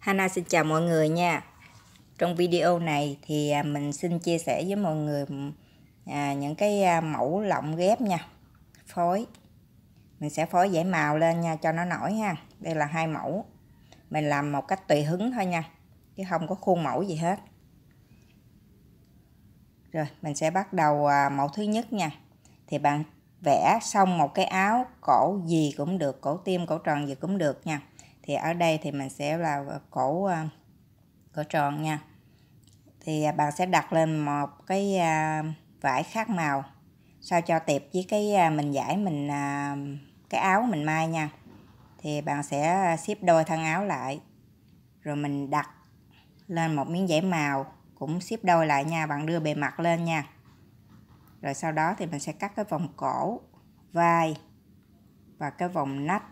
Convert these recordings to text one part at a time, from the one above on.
Hana xin chào mọi người nha Trong video này thì à, mình xin chia sẻ với mọi người à, những cái à, mẫu lọng ghép nha Phối Mình sẽ phối giải màu lên nha cho nó nổi ha Đây là hai mẫu Mình làm một cách tùy hứng thôi nha Chứ không có khuôn mẫu gì hết Rồi mình sẽ bắt đầu mẫu thứ nhất nha Thì bạn vẽ xong một cái áo cổ gì cũng được cổ tim cổ tròn gì cũng được nha thì ở đây thì mình sẽ là cổ à, cổ tròn nha thì à, bạn sẽ đặt lên một cái à, vải khác màu sao cho tiệp với cái mình giải mình cái áo mình may nha thì bạn sẽ xếp đôi thân áo lại rồi mình đặt lên một miếng giấy màu cũng xếp đôi lại nha bạn đưa bề mặt lên nha rồi sau đó thì mình sẽ cắt cái vòng cổ vai và cái vòng nách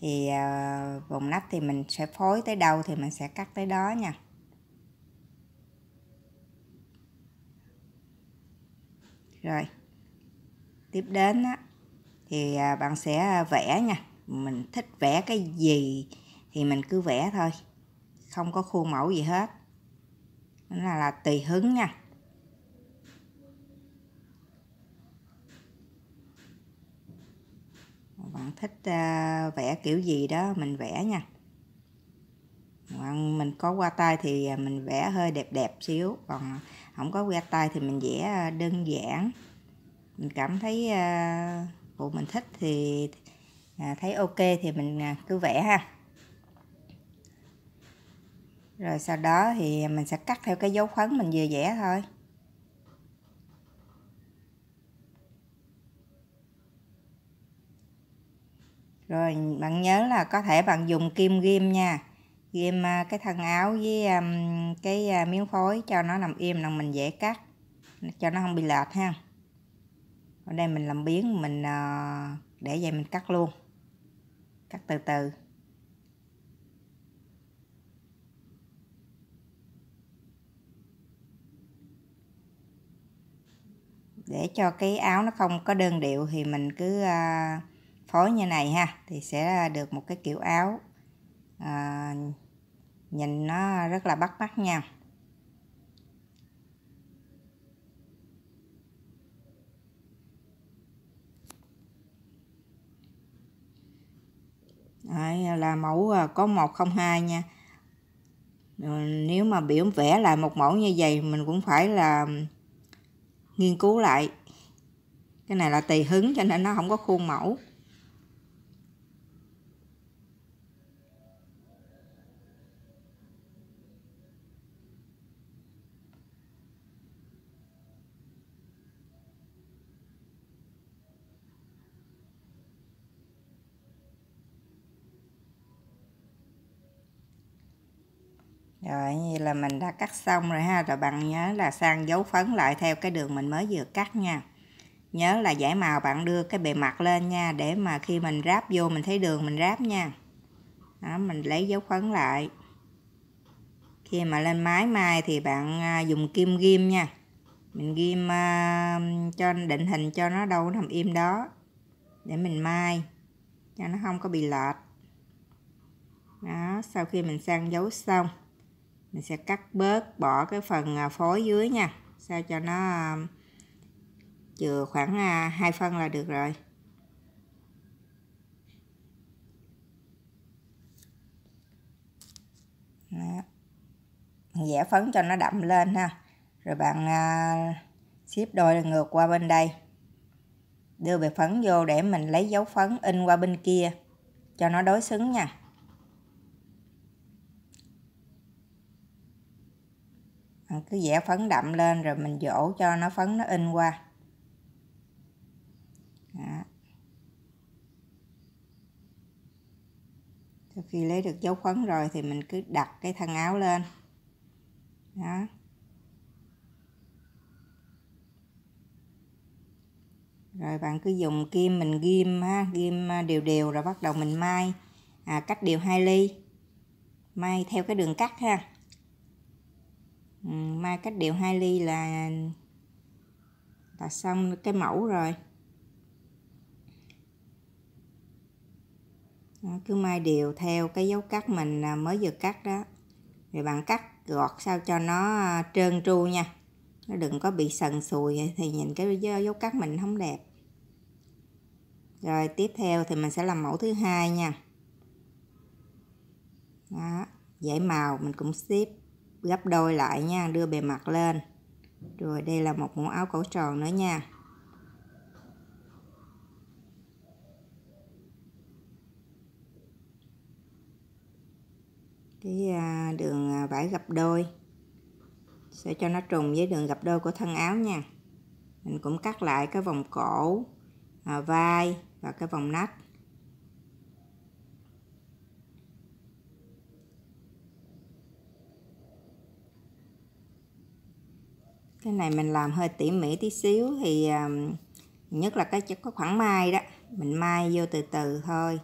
thì à, vùng nách thì mình sẽ phối tới đâu thì mình sẽ cắt tới đó nha rồi tiếp đến á, thì à, bạn sẽ vẽ nha mình thích vẽ cái gì thì mình cứ vẽ thôi không có khuôn mẫu gì hết nó là, là tùy hứng nha bạn thích uh, vẽ kiểu gì đó mình vẽ nha bạn mình có qua tay thì à, mình vẽ hơi đẹp đẹp xíu còn không có qua tay thì mình vẽ à, đơn giản mình cảm thấy uh, bộ mình thích thì uh, thấy ok thì mình uh, cứ vẽ ha rồi sau đó thì mình sẽ cắt theo cái dấu phấn mình vừa vẽ thôi rồi bạn nhớ là có thể bạn dùng kim ghim nha ghim à, cái thân áo với à, cái à, miếng phối cho nó nằm im là mình dễ cắt cho nó không bị lệch ha ở đây mình làm biến mình để vậy mình cắt luôn cắt từ từ để cho cái áo nó không có đơn điệu thì mình cứ uh, phối như này ha thì sẽ được một cái kiểu áo à, nhìn nó rất là bắt mắt nha Đấy, là mẫu à, có 102 nha ờ, nếu mà biểu vẽ lại một mẫu như vậy mình cũng phải là nghiên cứu lại cái này là tùy hứng cho nên nó không có khuôn mẫu rồi như là mình đã cắt xong rồi ha rồi bạn nhớ là sang dấu phấn lại theo cái đường mình mới vừa cắt nha nhớ là giải màu bạn đưa cái bề mặt lên nha để mà khi mình ráp vô mình thấy đường mình ráp nha đó, mình lấy dấu phấn lại khi mà lên máy mai thì bạn à, dùng kim ghim nha mình ghim uh, cho định hình cho nó đâu nằm im đó để mình mai cho nó không có bị lệch đó sau khi mình sang dấu xong mình sẽ cắt bớt bỏ cái phần à, phối dưới nha sao cho nó à, chừa khoảng à, hai phân là được rồi Đó. vẽ phấn cho nó đậm lên ha rồi bạn xếp đôi ngược qua bên đây đưa bề phấn vô để mình lấy dấu phấn in qua bên kia cho nó đối xứng nha cứ vẽ phấn đậm lên rồi mình dỗ cho nó phấn nó in qua đó. sau khi lấy được dấu phấn rồi thì mình cứ đặt cái thân áo lên đó rồi bạn cứ dùng kim mình ghim ha ghim à, đều đều rồi bắt đầu mình may à, cách đều hai ly may theo cái đường cắt ha Ừ, mai cách điệu 2 ly là là xong cái mẫu rồi đó, cứ mai đều theo cái dấu cắt mình à, mới vừa cắt đó thì bạn cắt gọt sao cho nó à, trơn tru nha nó đừng có bị sần sùi thì nhìn cái dấu cắt mình không đẹp rồi tiếp theo thì mình sẽ làm mẫu thứ hai nha đó dãy màu mình cũng xếp gấp đôi lại nha đưa bề mặt lên rồi đây là một mũ áo cổ tròn nữa nha cái à, đường à, vải gập đôi sẽ cho nó trùng với đường gập đôi của thân áo nha mình cũng cắt lại cái vòng cổ à, vai và cái vòng nách cái này mình làm hơi tỉ mỉ tí xíu thì à, nhất là cái chất có khoảng mai đó mình mai vô từ từ thôi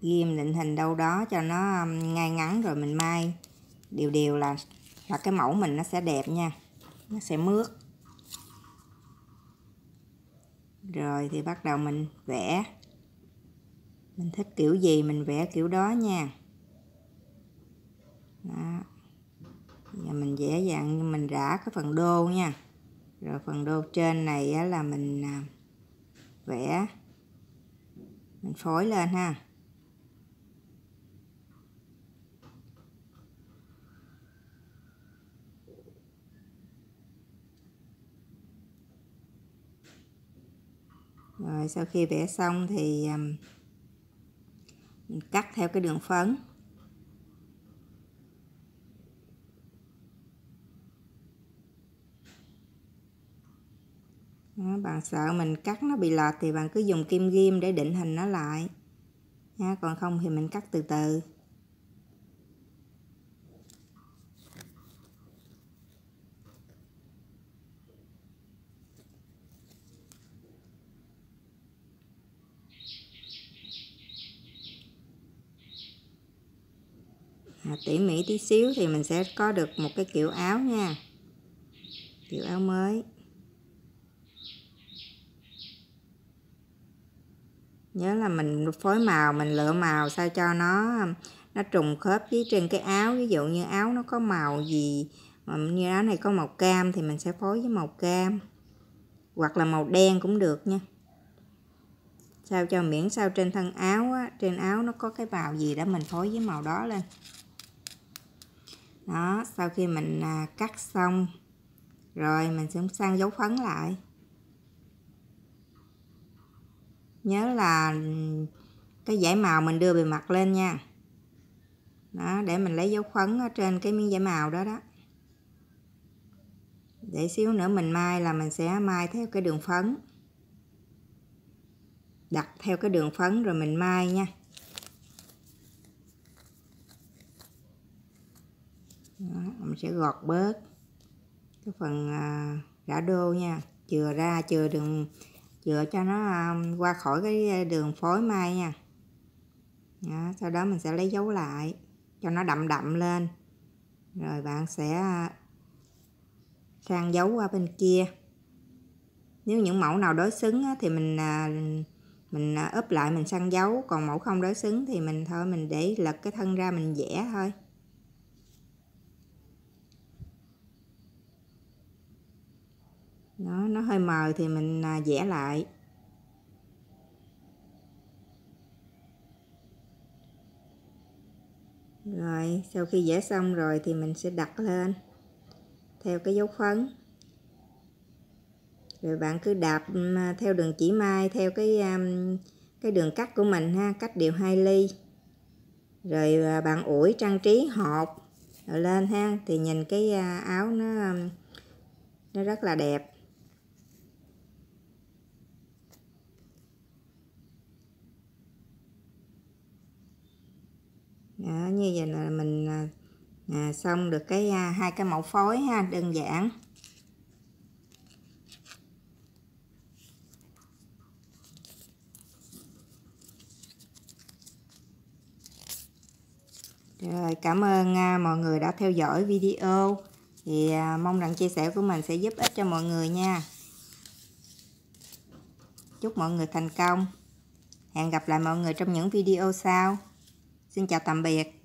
ghim định hình đâu đó cho nó à, ngay ngắn rồi mình mai đều đều là là cái mẫu mình nó sẽ đẹp nha nó sẽ mướt rồi thì bắt đầu mình vẽ mình thích kiểu gì mình vẽ kiểu đó nha đó và mình dễ dàng như mình rã cái phần đô nha rồi phần đô trên này á, là mình à, vẽ mình phối lên ha rồi sau khi vẽ xong thì à, mình cắt theo cái đường phấn đó, bạn sợ mình cắt nó bị lọt thì bạn cứ dùng kim ghim để định hình nó lại nha còn không thì mình cắt từ từ à, tỉ mỉ tí xíu thì mình sẽ có được một cái kiểu áo nha kiểu áo mới nhớ là mình phối màu mình lựa màu sao cho nó nó trùng khớp với trên cái áo ví dụ như áo nó có màu gì mà như áo này có màu cam thì mình sẽ phối với màu cam hoặc là màu đen cũng được nha sao cho miễn sao trên thân áo á, trên áo nó có cái màu gì đó mình phối với màu đó lên đó sau khi mình à, cắt xong rồi mình sẽ sang dấu phấn lại nhớ là cái giải màu mình đưa bề mặt lên nha đó, để mình lấy dấu phấn ở trên cái miếng giải màu đó đó để xíu nữa mình mai là mình sẽ mai theo cái đường phấn đặt theo cái đường phấn rồi mình mai nha đó, mình sẽ gọt bớt cái phần à, đã đô nha chừa ra chừa đường dựa cho nó à, qua khỏi cái đường phối mai nha đó, sau đó mình sẽ lấy dấu lại cho nó đậm đậm lên rồi bạn sẽ à, sang dấu qua bên kia nếu những mẫu nào đối xứng thì mình à, mình úp lại mình sang dấu còn mẫu không đối xứng thì mình thôi mình để lật cái thân ra mình vẽ thôi nó nó hơi mờ thì mình à, vẽ lại rồi sau khi vẽ xong rồi thì mình sẽ đặt lên theo cái dấu phấn rồi bạn cứ đạp à, theo đường chỉ mai theo cái à, cái đường cắt của mình ha cách đều hai ly rồi bạn ủi trang trí hộp rồi lên ha thì nhìn cái áo nó nó rất là đẹp đó, như vậy là mình à, à, xong được cái à, hai cái mẫu phối ha đơn giản Rồi, cảm ơn à, mọi người đã theo dõi video. Thì à, mong rằng chia sẻ của mình sẽ giúp ích cho mọi người nha. Chúc mọi người thành công. Hẹn gặp lại mọi người trong những video sau. Xin chào tạm biệt.